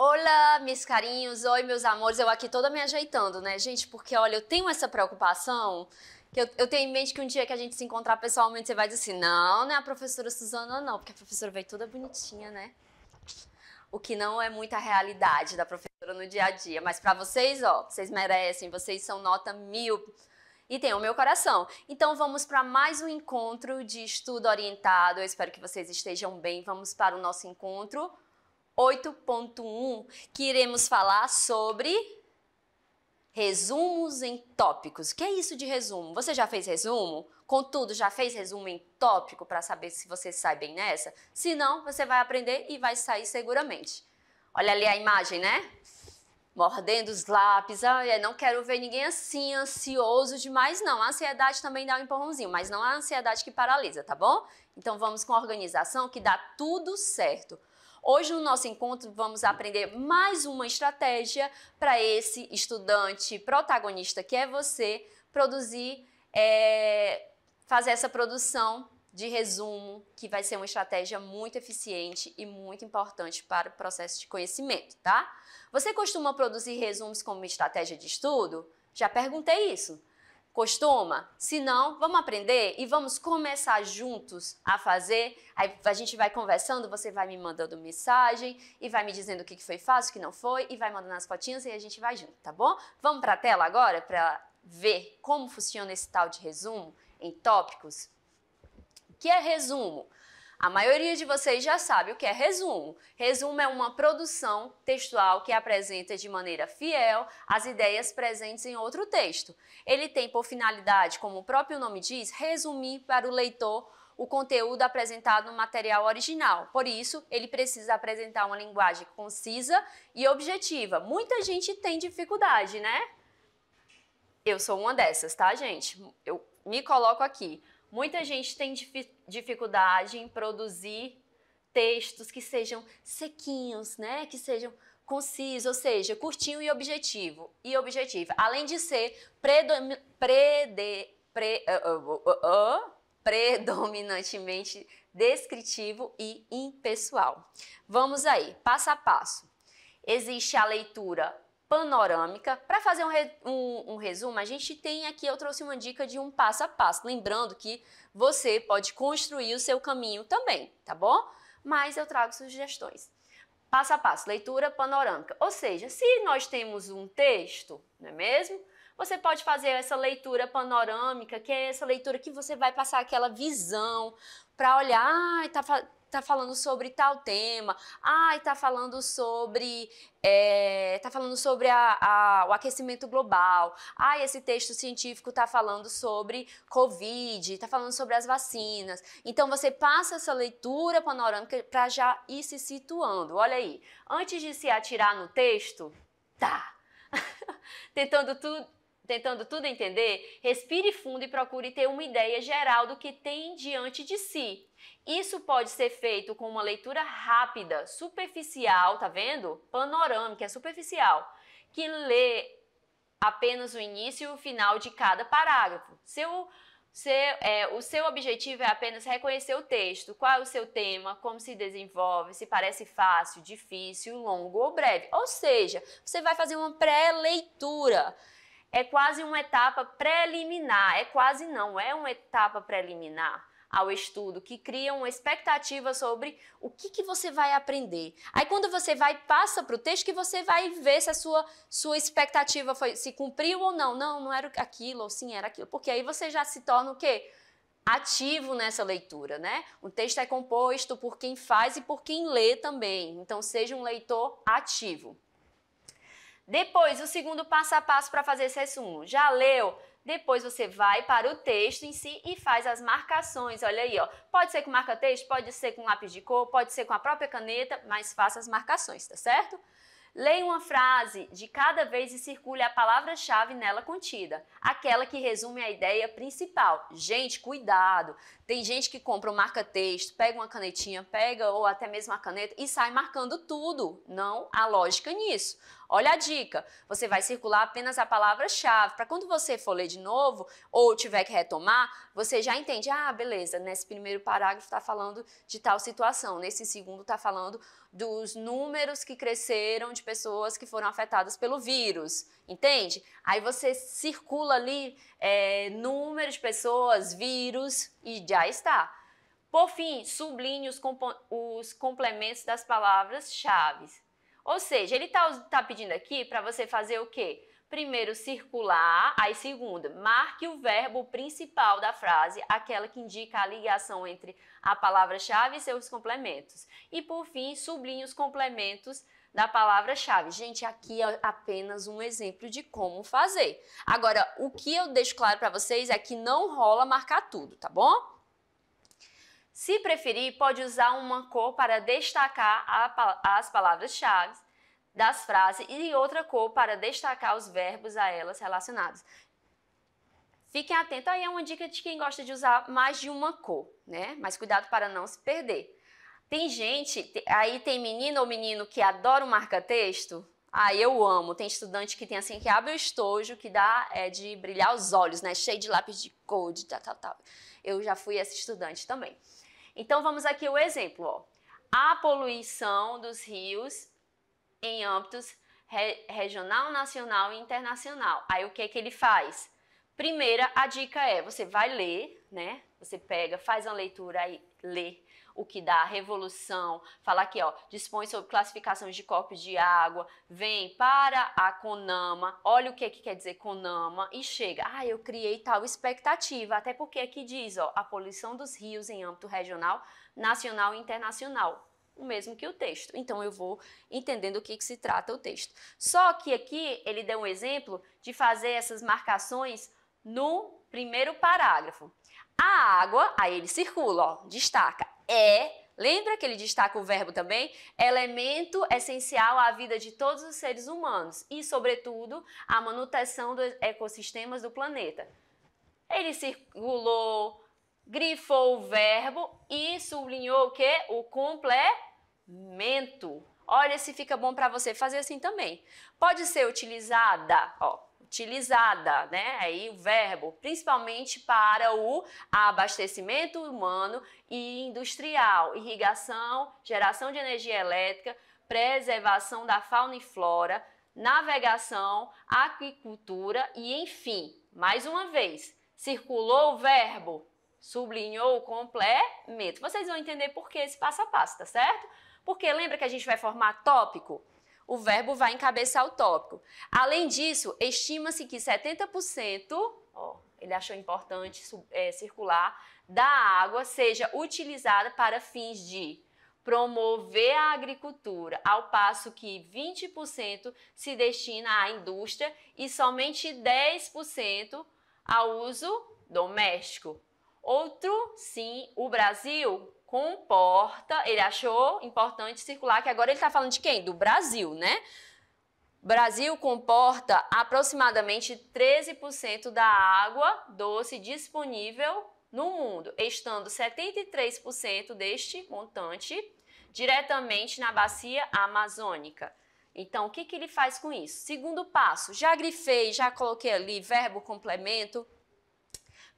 Olá, meus carinhos, oi, meus amores. Eu aqui toda me ajeitando, né, gente? Porque, olha, eu tenho essa preocupação que eu, eu, tenho em mente que um dia que a gente se encontrar pessoalmente, você vai dizer assim: não, não é a professora Suzana, não, porque a professora veio toda bonitinha, né? O que não é muita realidade da professora no dia a dia. Mas para vocês, ó, vocês merecem, vocês são nota mil e tem o meu coração. Então vamos para mais um encontro de estudo orientado. Eu espero que vocês estejam bem. Vamos para o nosso encontro. 8.1, que iremos falar sobre resumos em tópicos. O que é isso de resumo? Você já fez resumo? Contudo, já fez resumo em tópico para saber se você sai bem nessa? Se não, você vai aprender e vai sair seguramente. Olha ali a imagem, né? Mordendo os lápis. Ah, não quero ver ninguém assim, ansioso demais, não. A ansiedade também dá um empurrãozinho, mas não a ansiedade que paralisa, tá bom? Então vamos com a organização que dá tudo certo. Hoje, no nosso encontro, vamos aprender mais uma estratégia para esse estudante protagonista que é você produzir, é, fazer essa produção de resumo, que vai ser uma estratégia muito eficiente e muito importante para o processo de conhecimento, tá? Você costuma produzir resumos como estratégia de estudo? Já perguntei isso. Costuma? Se não, vamos aprender e vamos começar juntos a fazer. Aí a gente vai conversando, você vai me mandando mensagem e vai me dizendo o que foi fácil, o que não foi e vai mandando as fotinhas e a gente vai junto, tá bom? Vamos para a tela agora para ver como funciona esse tal de resumo em tópicos? O que é resumo? A maioria de vocês já sabe o que é resumo. Resumo é uma produção textual que apresenta de maneira fiel as ideias presentes em outro texto. Ele tem por finalidade, como o próprio nome diz, resumir para o leitor o conteúdo apresentado no material original. Por isso, ele precisa apresentar uma linguagem concisa e objetiva. Muita gente tem dificuldade, né? Eu sou uma dessas, tá, gente? Eu me coloco aqui. Muita gente tem dif dificuldade em produzir textos que sejam sequinhos, né? Que sejam concisos, ou seja, curtinho e objetivo. E objetivo. Além de ser predom prede pre uh, uh, uh, predominantemente descritivo e impessoal. Vamos aí, passo a passo. Existe a leitura panorâmica. Para fazer um, re, um, um, resumo, a gente tem aqui, eu trouxe uma dica de um passo a passo. Lembrando que você pode construir o seu caminho também, tá bom? Mas eu trago sugestões. Passo a passo, leitura panorâmica. Ou seja, se nós temos um texto, não é mesmo? Você pode fazer essa leitura panorâmica, que é essa leitura que você vai passar aquela visão para olhar, ah, tá, tá falando sobre tal tema, ai, tá falando sobre, é, tá falando sobre a, a, o aquecimento global, ai, esse texto científico tá falando sobre Covid, tá falando sobre as vacinas. Então, você passa essa leitura panorâmica para já ir se situando. Olha aí, antes de se atirar no texto, tá, tentando tudo tentando tudo entender, respire fundo e procure ter uma ideia geral do que tem diante de si. Isso pode ser feito com uma leitura rápida, superficial, tá vendo? Panorâmica, é superficial, que lê apenas o início e o final de cada parágrafo. Seu, seu, é, o seu objetivo é apenas reconhecer o texto, qual é o seu tema, como se desenvolve, se parece fácil, difícil, longo ou breve. Ou seja, você vai fazer uma pré-leitura é quase uma etapa preliminar, é quase não, é uma etapa preliminar ao estudo, que cria uma expectativa sobre o que, que você vai aprender. Aí quando você vai passa para o texto que você vai ver se a sua, sua expectativa foi, se cumpriu ou não. Não, não era aquilo, ou sim, era aquilo. Porque aí você já se torna o quê? Ativo nessa leitura, né? O texto é composto por quem faz e por quem lê também. Então seja um leitor ativo. Depois, o segundo passo a passo para fazer esse resumo. Já leu? Depois você vai para o texto em si e faz as marcações. Olha aí, ó. Pode ser com marca-texto, pode ser com lápis de cor, pode ser com a própria caneta, mas faça as marcações, tá certo? Leia uma frase de cada vez e circule a palavra-chave nela contida, aquela que resume a ideia principal. Gente, cuidado! Tem gente que compra um marca-texto, pega uma canetinha, pega ou até mesmo a caneta e sai marcando tudo. Não há lógica nisso. Olha a dica. Você vai circular apenas a palavra-chave para quando você for ler de novo ou tiver que retomar, você já entende. Ah, beleza, nesse primeiro parágrafo está falando de tal situação, nesse segundo está falando dos números que cresceram de pessoas que foram afetadas pelo vírus, entende? Aí você circula ali é, número de pessoas, vírus e já está. Por fim, sublinhe os, os complementos das palavras-chave. Ou seja, ele está tá pedindo aqui para você fazer o quê? Primeiro circular, aí segunda, marque o verbo principal da frase, aquela que indica a ligação entre a palavra-chave e seus complementos. E por fim, sublinhe os complementos da palavra-chave. Gente, aqui é apenas um exemplo de como fazer. Agora, o que eu deixo claro para vocês é que não rola marcar tudo, tá bom? Se preferir, pode usar uma cor para destacar a, as palavras-chave das frases e outra cor para destacar os verbos a elas relacionados. Fiquem atentos, aí é uma dica de quem gosta de usar mais de uma cor, né? Mas cuidado para não se perder. Tem gente, aí tem menino ou menino que adora o marca-texto, ah, eu amo. Tem estudante que tem assim, que abre o estojo, que dá é, de brilhar os olhos, né? Cheio de lápis de cor, de tal, tal, tal. Eu já fui essa estudante também. Então vamos aqui o exemplo, ó. A poluição dos rios em âmbitos re regional, nacional e internacional. Aí o que é que ele faz? Primeira a dica é, você vai ler, né? Você pega, faz uma leitura aí, lê o que dá a revolução, falar aqui, ó, dispõe sobre classificações de corpos de água, vem para a CONAMA, olha o que, é que quer dizer CONAMA e chega. Ah, eu criei tal expectativa, até porque aqui diz, ó, a poluição dos rios em âmbito regional, nacional e internacional o mesmo que o texto. Então eu vou entendendo o que, que, se trata o texto. Só que aqui ele deu um exemplo de fazer essas marcações no primeiro parágrafo. A água, aí ele circula, ó, destaca, é, lembra que ele destaca o verbo também? Elemento essencial à vida de todos os seres humanos e, sobretudo, à manutenção dos ecossistemas do planeta. Ele circulou, grifou o verbo e sublinhou o que? O complemento. Olha se fica bom para você fazer assim também. Pode ser utilizada, ó, utilizada, né? Aí o verbo, principalmente para o abastecimento humano e industrial, irrigação, geração de energia elétrica, preservação da fauna e flora, navegação, aquicultura e enfim. Mais uma vez, circulou o verbo, sublinhou o complemento. Vocês vão entender por que esse passo a passo, tá certo? Porque lembra que a gente vai formar tópico? o verbo vai encabeçar o tópico. Além disso, estima-se que 70%, ó, ele achou importante é, circular, da água seja utilizada para fins de promover a agricultura, ao passo que 20% se destina à indústria e somente 10% ao uso doméstico. Outro, sim, o Brasil comporta, ele achou importante circular, que agora ele está falando de quem? Do Brasil, né? Brasil comporta aproximadamente 13% da água doce disponível no mundo, estando 73% deste montante diretamente na bacia amazônica. Então, o que, que ele faz com isso? Segundo passo, já grifei, já coloquei ali verbo complemento.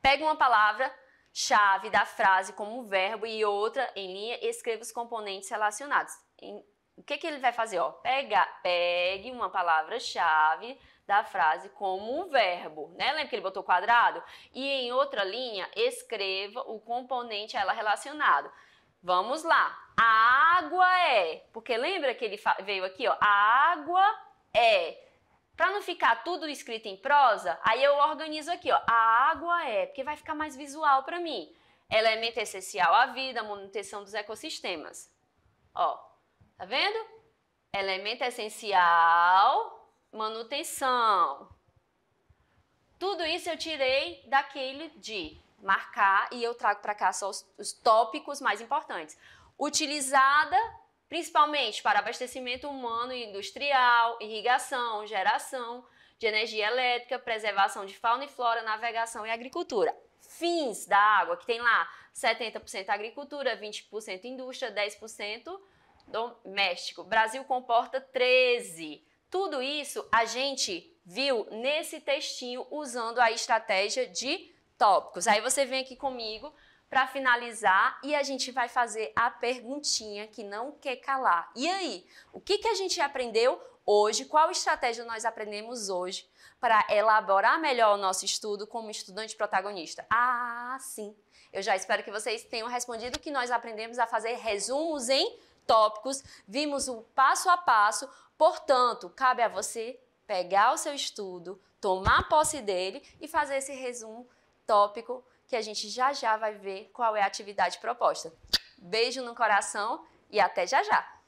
Pega uma palavra, chave da frase como verbo e outra em linha, escreva os componentes relacionados. Em, o que, que ele vai fazer? Ó, pega, pegue uma palavra-chave da frase como um verbo, né? Lembra que ele botou quadrado? E em outra linha, escreva o componente a ela relacionado. Vamos lá. A água é, porque lembra que ele veio aqui, ó, a água é. Para não ficar tudo escrito em prosa, aí eu organizo aqui, ó. A água é, porque vai ficar mais visual para mim. Elemento essencial à vida, manutenção dos ecossistemas. Ó, tá vendo? Elemento essencial, manutenção. Tudo isso eu tirei daquele de marcar e eu trago para cá só os, os tópicos mais importantes. Utilizada principalmente para abastecimento humano e industrial, irrigação, geração de energia elétrica, preservação de fauna e flora, navegação e agricultura. Fins da água, que tem lá 70% agricultura, 20% indústria, 10% doméstico. Brasil comporta 13. Tudo isso a gente viu nesse textinho usando a estratégia de tópicos. Aí você vem aqui comigo para finalizar e a gente vai fazer a perguntinha que não quer calar. E aí, o que, que a gente aprendeu hoje? Qual estratégia nós aprendemos hoje para elaborar melhor o nosso estudo como estudante protagonista? Ah, sim! Eu já espero que vocês tenham respondido que nós aprendemos a fazer resumos em tópicos, vimos o passo a passo, portanto, cabe a você pegar o seu estudo, tomar posse dele e fazer esse resumo tópico que a gente já já vai ver qual é a atividade proposta. Beijo no coração e até já já!